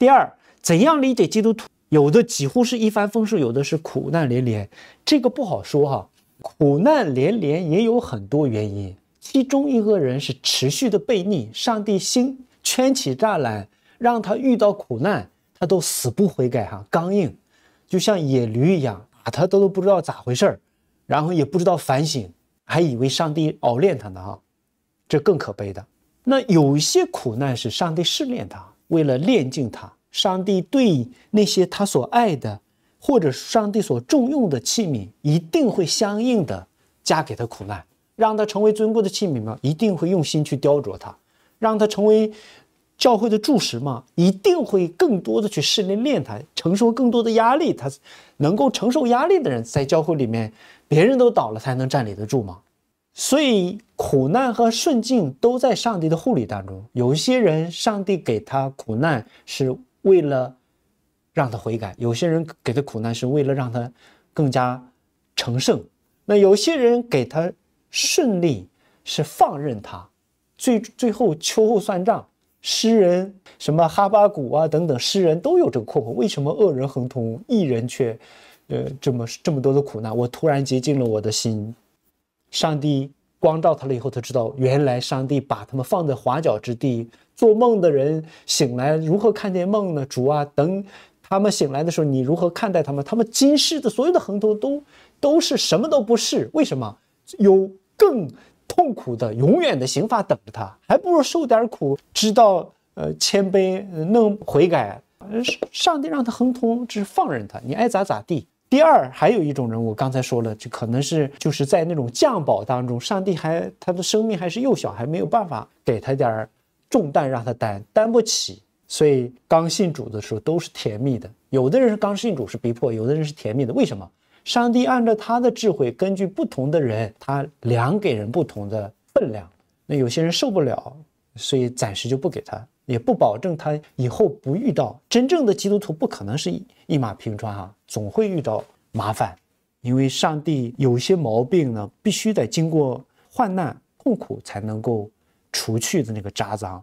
第二，怎样理解基督徒？有的几乎是一帆风顺，有的是苦难连连，这个不好说哈。苦难连连也有很多原因，其中一个人是持续的悖逆，上帝心圈起栅栏，让他遇到苦难，他都死不悔改哈，刚硬，就像野驴一样，打他都都不知道咋回事儿，然后也不知道反省，还以为上帝熬练他呢哈，这更可悲的。那有一些苦难是上帝试炼他。为了炼净他，上帝对那些他所爱的，或者上帝所重用的器皿，一定会相应的加给他苦难，让他成为尊贵的器皿吗？一定会用心去雕琢他，让他成为教会的柱石吗？一定会更多的去试炼炼他，承受更多的压力。他能够承受压力的人，在教会里面，别人都倒了，才能站立得住吗？所以，苦难和顺境都在上帝的护理当中。有些人，上帝给他苦难是为了让他悔改；有些人给他苦难是为了让他更加成圣。那有些人给他顺利是放任他，最最后秋后算账。诗人什么哈巴谷啊等等，诗人都有这个困惑：为什么恶人横同，异人却，呃，这么这么多的苦难？我突然接近了我的心。上帝光照他了以后，他知道原来上帝把他们放在华角之地。做梦的人醒来，如何看见梦呢？主啊等，他们醒来的时候，你如何看待他们？他们今世的所有的横通都都是什么都不是，为什么有更痛苦的永远的刑罚等着他？还不如受点苦，知道呃谦卑，能悔改。上帝让他横通，这是放任他，你爱咋咋地。第二，还有一种人，我刚才说了，就可能是就是在那种降宝当中，上帝还他的生命还是幼小，还没有办法给他点儿重担让他担，担不起。所以刚信主的时候都是甜蜜的，有的人是刚信主是逼迫，有的人是甜蜜的。为什么？上帝按照他的智慧，根据不同的人，他量给人不同的分量。那有些人受不了，所以暂时就不给他。也不保证他以后不遇到真正的基督徒，不可能是一一马平川哈，总会遇到麻烦，因为上帝有些毛病呢，必须得经过患难、痛苦才能够除去的那个渣子啊。